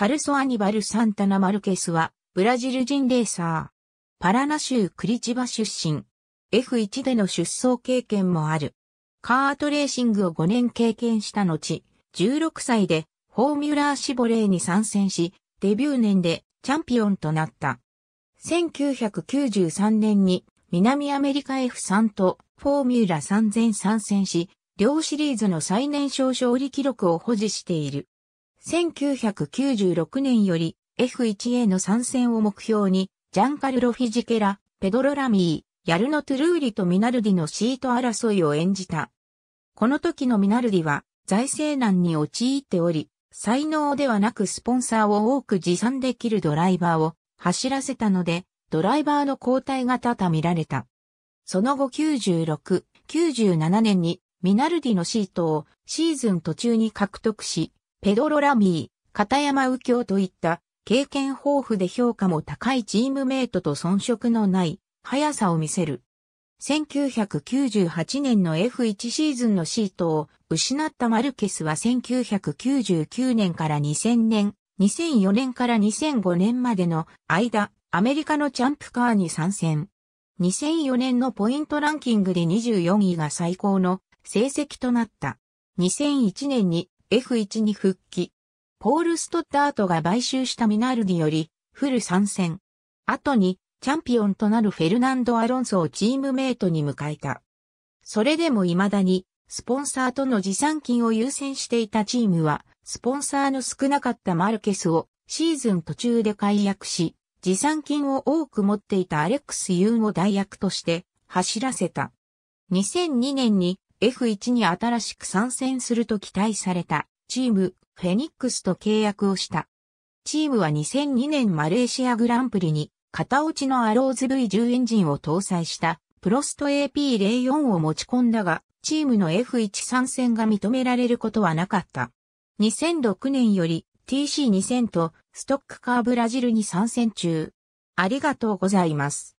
カルソ・アニバル・サンタナ・マルケスは、ブラジル人レーサー。パラナ州クリチバ出身。F1 での出走経験もある。カートレーシングを5年経験した後、16歳でフォーミュラーシボレーに参戦し、デビュー年でチャンピオンとなった。1993年に南アメリカ F3 とフォーミュラ3000参戦し、両シリーズの最年少勝利記録を保持している。1996年より F1 a の参戦を目標に、ジャンカルロ・フィジケラ、ペドロ・ラミー、ヤルノ・トゥルーリとミナルディのシート争いを演じた。この時のミナルディは財政難に陥っており、才能ではなくスポンサーを多く持参できるドライバーを走らせたので、ドライバーの交代が多々見られた。その後96、97年にミナルディのシートをシーズン途中に獲得し、ペドロ・ラミー、片山右京といった経験豊富で評価も高いチームメイトと遜色のない速さを見せる。1998年の F1 シーズンのシートを失ったマルケスは1999年から2000年、2004年から2005年までの間、アメリカのチャンプカーに参戦。2004年のポイントランキングで24位が最高の成績となった。2001年に F1 に復帰。ポール・ストッダートが買収したミナルディより、フル参戦。後に、チャンピオンとなるフェルナンド・アロンソをチームメイトに迎えた。それでも未だに、スポンサーとの持参金を優先していたチームは、スポンサーの少なかったマルケスをシーズン途中で解約し、持参金を多く持っていたアレックス・ユーンを代役として走らせた。2002年に F1 に新しく参戦すると期待されたチームフェニックスと契約をした。チームは2002年マレーシアグランプリに型落ちのアローズ V10 エンジンを搭載したプロスト AP04 を持ち込んだが、チームの F1 参戦が認められることはなかった。2006年より TC2000 とストックカーブラジルに参戦中。ありがとうございます。